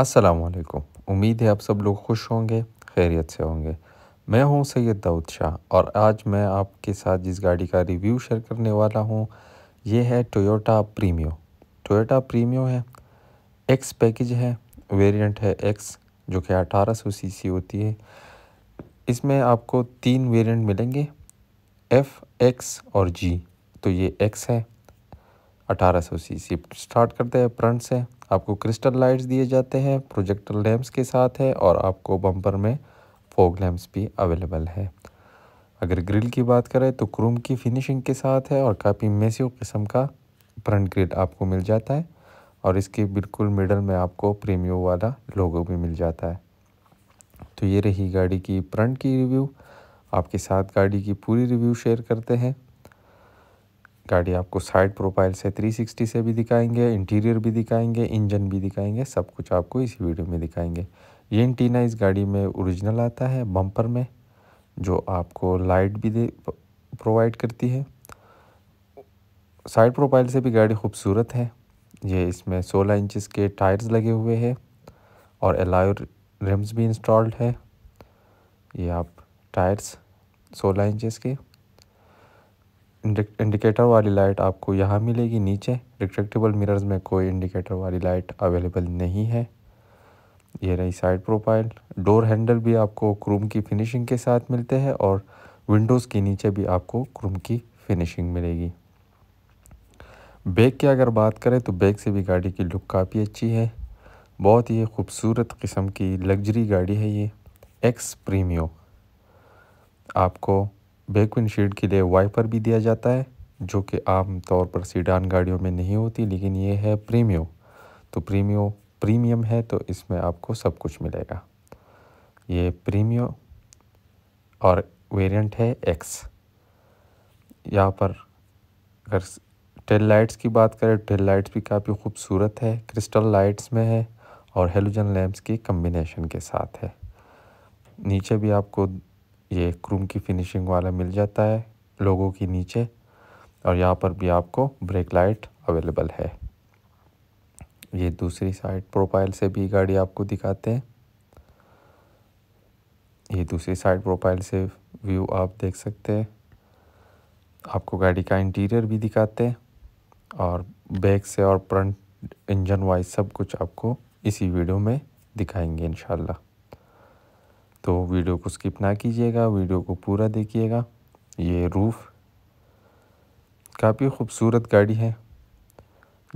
असलकुम उम्मीद है आप सब लोग खुश होंगे खैरियत से होंगे मैं हूं सैयद दाऊद शाह और आज मैं आपके साथ जिस गाड़ी का रिव्यू शेयर करने वाला हूं ये है टोयोटा प्रीमियो टोयोटा प्रीमियो है एक्स पैकेज है वेरिएंट है एक्स जो कि 1800 सीसी होती है इसमें आपको तीन वेरिएंट मिलेंगे एफ़ एक्स और जी तो ये एक्स है सी सी स्टार्ट करते हैं फ्रंट से आपको क्रिस्टल लाइट्स दिए जाते हैं प्रोजेक्टर लैम्प्स के साथ है और आपको बम्पर में फोग लैम्प्स भी अवेलेबल है अगर ग्रिल की बात करें तो क्रोम की फिनिशिंग के साथ है और काफ़ी मेसिव किस्म का फ्रंट ग्रिल आपको मिल जाता है और इसके बिल्कुल मिडल में आपको प्रीमियो वाला लोगो भी मिल जाता है तो ये रही गाड़ी की फ्रंट की रिव्यू आपके साथ गाड़ी की पूरी रिव्यू शेयर करते हैं गाड़ी आपको साइड प्रोफाइल से 360 से भी दिखाएंगे इंटीरियर भी दिखाएंगे इंजन भी दिखाएंगे सब कुछ आपको इस वीडियो में दिखाएंगे ये इंटीना इस गाड़ी में ओरिजिनल आता है बम्पर में जो आपको लाइट भी दे प्रोवाइड करती है साइड प्रोफाइल से भी गाड़ी खूबसूरत है ये इसमें 16 इंचज के टायर्स लगे हुए हैं और एलाय रिम्स भी इंस्टॉल्ड है ये आप टायर्स सोलह इंचज़ के इंडिकेटर वाली लाइट आपको यहाँ मिलेगी नीचे रिट्रेक्टेबल मिरर्स में कोई इंडिकेटर वाली लाइट अवेलेबल नहीं है ये रही साइड प्रोफाइल डोर हैंडल भी आपको क्रूम की फिनिशिंग के साथ मिलते हैं और विंडोज़ के नीचे भी आपको क्रूम की फिनिशिंग मिलेगी बैग की अगर बात करें तो बैग से भी गाड़ी की लुक काफ़ी अच्छी है बहुत ही खूबसूरत किस्म की लग्जरी गाड़ी है ये एक्स प्रीमियो आपको बैक शीट के लिए वाइपर भी दिया जाता है जो कि आम तौर पर सीडान गाड़ियों में नहीं होती लेकिन ये है प्रीमियो तो प्रीमियो प्रीमियम है तो इसमें आपको सब कुछ मिलेगा ये प्रीमियो और वेरिएंट है एक्स यहाँ पर अगर टेल लाइट्स की बात करें टेल लाइट्स भी काफ़ी खूबसूरत है क्रिस्टल लाइट्स में है और हेलोजन लैम्प्स की कम्बिनेशन के साथ है नीचे भी आपको ये क्रूम की फिनिशिंग वाला मिल जाता है लोगों के नीचे और यहाँ पर भी आपको ब्रेक लाइट अवेलेबल है ये दूसरी साइड प्रोफाइल से भी गाड़ी आपको दिखाते हैं ये दूसरी साइड प्रोफाइल से व्यू आप देख सकते हैं आपको गाड़ी का इंटीरियर भी दिखाते हैं और बैक से और फ्रंट इंजन वाइज सब कुछ आपको इसी वीडियो में दिखाएंगे इंशाल्लाह तो वीडियो को स्किप ना कीजिएगा वीडियो को पूरा देखिएगा ये रूफ़ काफ़ी खूबसूरत गाड़ी है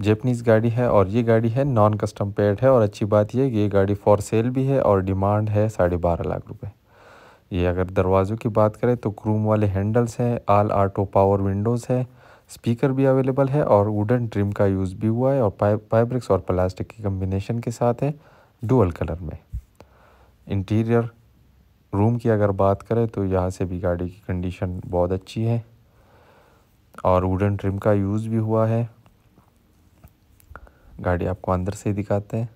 जेपनीज़ गाड़ी है और ये गाड़ी है नॉन कस्टम पेड है और अच्छी बात यह ये गाड़ी फॉर सेल भी है और डिमांड है साढ़े बारह लाख रुपए ये अगर दरवाज़ों की बात करें तो क्रूम वाले हैंडल्स हैं आल आटो पावर विंडोज़ है स्पीकर भी अवेलेबल है और वुडन ट्रिम का यूज़ भी हुआ है और फाइब्रिक्स और प्लास्टिक की कम्बिनेशन के साथ है डुअल कलर में इंटीरियर रूम की अगर बात करें तो यहाँ से भी गाड़ी की कंडीशन बहुत अच्छी है और वुडन ट्रिम का यूज़ भी हुआ है गाड़ी आपको अंदर से दिखाते हैं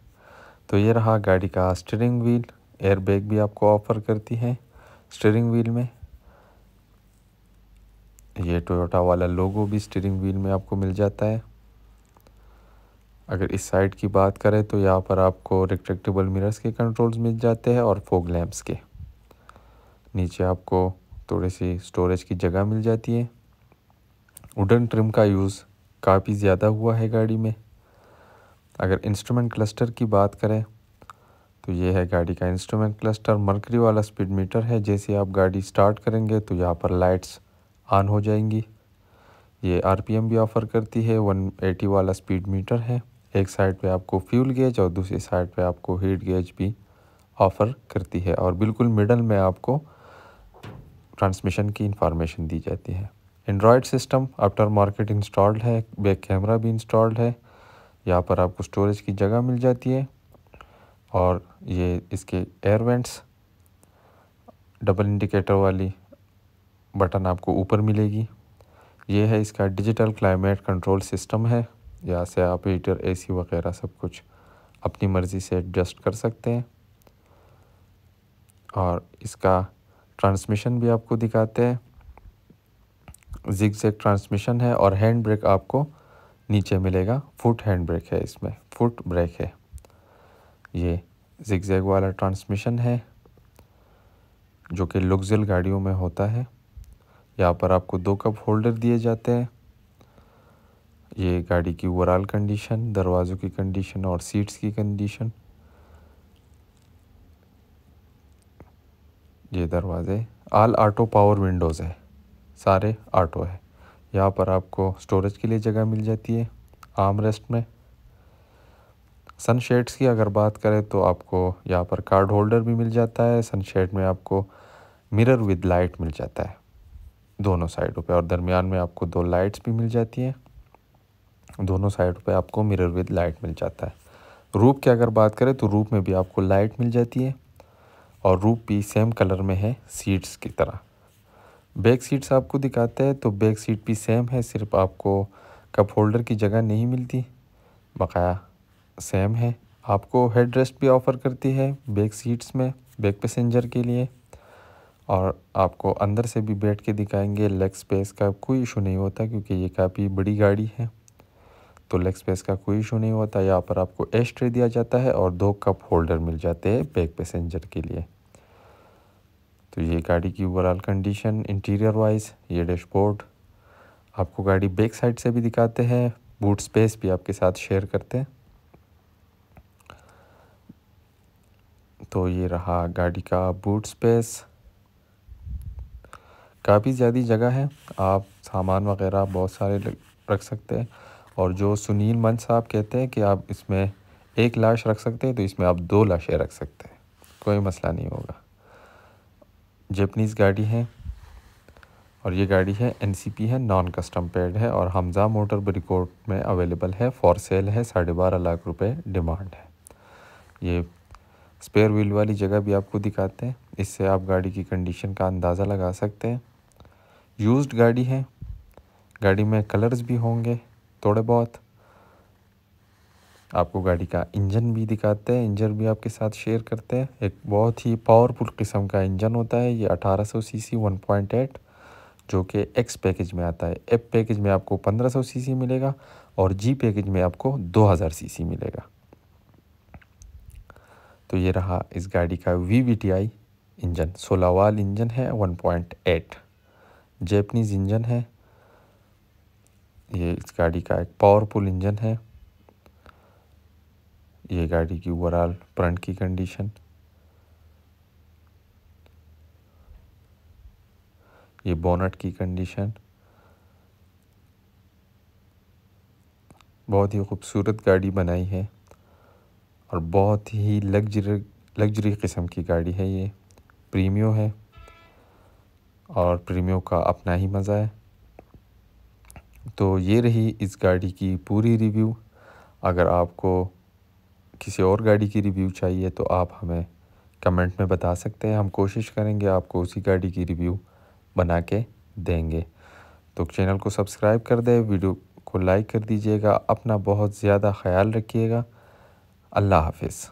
तो ये रहा गाड़ी का स्टीयरिंग व्हील एयर बैग भी आपको ऑफर करती है स्टीयरिंग व्हील में ये टोयोटा वाला लोगो भी स्टीयरिंग व्हील में आपको मिल जाता है अगर इस साइड की बात करें तो यहाँ पर आपको रिट्रेक्टेबल मिरर्स के कंट्रोल्स मिल जाते हैं और फोग लैम्प्स के नीचे आपको थोड़ी सी स्टोरेज की जगह मिल जाती है वुडन ट्रिम का यूज़ काफ़ी ज़्यादा हुआ है गाड़ी में अगर इंस्ट्रूमेंट क्लस्टर की बात करें तो ये है गाड़ी का इंस्ट्रूमेंट क्लस्टर मरकरी वाला स्पीड मीटर है जैसे आप गाड़ी स्टार्ट करेंगे तो यहाँ पर लाइट्स ऑन हो जाएंगी ये आरपीएम भी ऑफ़र करती है 180 वाला स्पीड मीटर है एक साइड पे आपको फ्यूल गेज और दूसरी साइड पे आपको हीट गेज भी ऑफ़र करती है और बिल्कुल मिडल में आपको ट्रांसमिशन की इंफॉर्मेशन दी जाती है Android system after market installed है बैक कैमरा भी इंस्टॉल्ड है यहाँ पर आपको स्टोरेज की जगह मिल जाती है और ये इसके एयर डबल इंडिकेटर वाली बटन आपको ऊपर मिलेगी ये है इसका डिजिटल क्लाइमेट कंट्रोल सिस्टम है यहाँ से आप हीटर एसी वगैरह सब कुछ अपनी मर्ज़ी से एडजस्ट कर सकते हैं और इसका ट्रांसमिशन भी आपको दिखाते हैं जिग जैग ट्रांसमिशन है और हैंड ब्रेक आपको नीचे मिलेगा फुट हैंड ब्रेक है इसमें फुट ब्रेक है ये जिग जैग वाला ट्रांसमिशन है जो कि लुक्जल गाड़ियों में होता है यहाँ पर आपको दो कप होल्डर दिए जाते हैं ये गाड़ी की ओवरऑल कंडीशन दरवाज़ों की कंडीशन और सीट्स की कंडीशन ये दरवाज़े आल आटो पावर विंडोज़ है सारे आटो है यहाँ पर आपको स्टोरेज के लिए जगह मिल जाती है आम रेस्ट में सन शेड्स की अगर बात करें तो आपको यहाँ पर कार्ड होल्डर भी मिल जाता है सन शेड में आपको मिरर विद लाइट मिल जाता है दोनों साइडों पे और दरमियान में आपको दो लाइट्स भी मिल जाती हैं दोनों साइड पे आपको मिरर विद लाइट मिल जाता है रूप की अगर बात करें तो रूप में भी आपको लाइट मिल जाती है और रूप भी सेम कलर में है सीट्स की तरह बैक सीट्स आपको दिखाते हैं तो बैक सीट भी सेम है सिर्फ आपको कप होल्डर की जगह नहीं मिलती बकाया सेम है आपको हेड रेस्ट भी ऑफ़र करती है बैक सीट्स में बैक पैसेंजर के लिए और आपको अंदर से भी बैठ के दिखाएंगे लेग स्पेस का कोई इशू नहीं होता क्योंकि ये काफ़ी बड़ी गाड़ी है तो लेग स्पेस का कोई इशू नहीं होता यहाँ पर आपको एस्ट्रे दिया जाता है और दो कप होल्डर मिल जाते हैं बैक पैसेंजर के लिए तो ये गाड़ी की ओवरऑल कंडीशन इंटीरियर वाइज ये डैशबोर्ड आपको गाड़ी बैक साइड से भी दिखाते हैं बूट स्पेस भी आपके साथ शेयर करते हैं तो ये रहा गाड़ी का बूट स्पेस काफ़ी ज़्यादा जगह है आप सामान वगैरह बहुत सारे रख सकते हैं और जो सुनील मंच साहब कहते हैं कि आप इसमें एक लाश रख सकते हैं तो इसमें आप दो लाशें रख सकते हैं कोई मसला नहीं होगा जेपनीज़ गाड़ी है और ये गाड़ी है एन है नॉन कस्टम पेड है और हमजा मोटर ब्रिकोट में अवेलेबल है फॉर सेल है साढ़े बारह लाख रुपए डिमांड है ये स्पेयर व्हील वाली जगह भी आपको दिखाते हैं इससे आप गाड़ी की कंडीशन का अंदाज़ा लगा सकते हैं यूज्ड गाड़ी है गाड़ी में कलर्स भी होंगे थोड़े बहुत आपको गाड़ी का इंजन भी दिखाते हैं इंजन भी आपके साथ शेयर करते हैं एक बहुत ही पावरफुल किस्म का इंजन होता है ये 1800 सीसी 1.8 जो कि एक्स पैकेज में आता है एफ पैकेज में आपको 1500 सीसी मिलेगा और जी पैकेज में आपको 2000 सीसी मिलेगा तो ये रहा इस गाड़ी का V V T I engine सोलावाल इंजन है वन पॉइंट इंजन है ये इस गाड़ी का एक पावरफुल इंजन है ये गाड़ी की ओवरऑल फ्रंट की कंडीशन ये बोनट की कंडीशन बहुत ही खूबसूरत गाड़ी बनाई है और बहुत ही लग्जरी लग्जरी किस्म की गाड़ी है ये प्रीमियो है और प्रीमियो का अपना ही मज़ा है तो ये रही इस गाड़ी की पूरी रिव्यू अगर आपको किसी और गाड़ी की रिव्यू चाहिए तो आप हमें कमेंट में बता सकते हैं हम कोशिश करेंगे आपको उसी गाड़ी की रिव्यू बना के देंगे तो चैनल को सब्सक्राइब कर दें वीडियो को लाइक कर दीजिएगा अपना बहुत ज़्यादा ख्याल रखिएगा अल्लाह हाफिज़